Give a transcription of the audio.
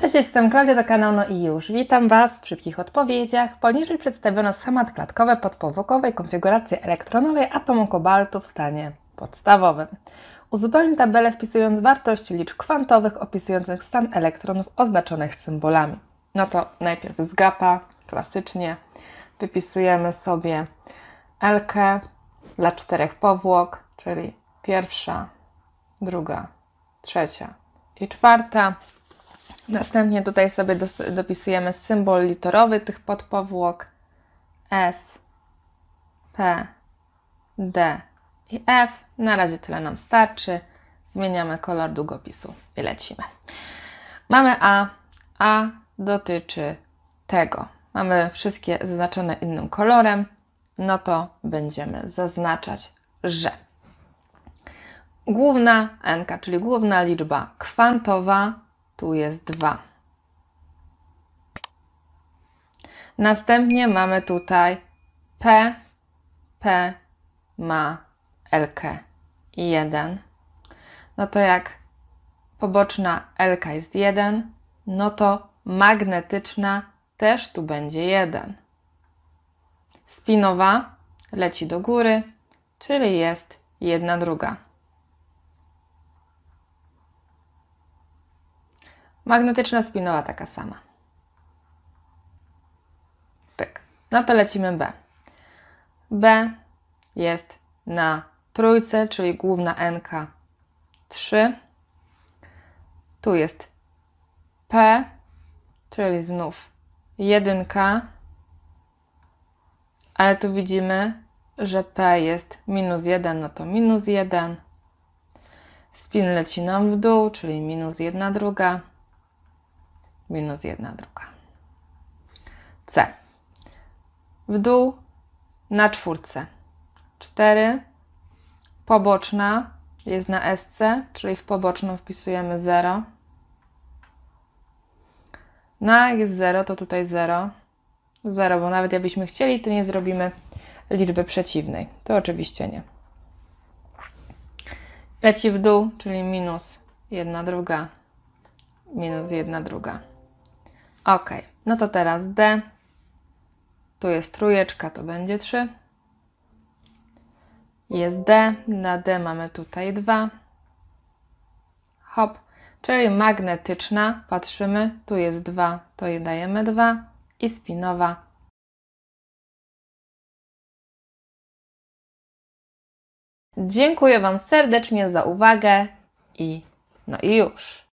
Cześć, jestem Klaudia do kanału No i już. Witam Was w szybkich odpowiedziach. Poniżej przedstawiono samat klatkowy podpowłokowej konfiguracji elektronowej atomu kobaltu w stanie podstawowym. Uzupełnij tabelę wpisując wartości liczb kwantowych opisujących stan elektronów oznaczonych symbolami. No to najpierw z gapa, klasycznie, wypisujemy sobie LK dla czterech powłok, czyli pierwsza, druga, trzecia i czwarta. Następnie tutaj sobie dopisujemy symbol litorowy tych podpowłok S, P, D i F. Na razie tyle nam starczy. Zmieniamy kolor długopisu i lecimy. Mamy A. A dotyczy tego. Mamy wszystkie zaznaczone innym kolorem, no to będziemy zaznaczać, że główna n, czyli główna liczba kwantowa tu jest 2. Następnie mamy tutaj P, P ma LK i 1. No to jak poboczna LK jest 1, no to magnetyczna też tu będzie 1. Spinowa leci do góry, czyli jest 1 druga. Magnetyczna spinowa taka sama. Pyk. No to lecimy B. B jest na trójce, czyli główna NK 3. Tu jest P, czyli znów jedynka, ale tu widzimy, że P jest minus 1, no to minus 1. Spin leci nam w dół, czyli minus 1 druga minus 1 druga. C. W dół na czwórce. 4. Poboczna jest na SC, czyli w poboczną wpisujemy 0. Na jak jest 0, to tutaj 0. 0, bo nawet jakbyśmy chcieli, to nie zrobimy liczby przeciwnej. To oczywiście nie. Leci w dół, czyli minus 1 druga, minus 1 druga. Ok, no to teraz D. Tu jest trójeczka, to będzie 3. Jest D, na D mamy tutaj 2. Hop, czyli magnetyczna, patrzymy, tu jest 2, to je dajemy 2 i spinowa Dziękuję Wam serdecznie za uwagę i no i już.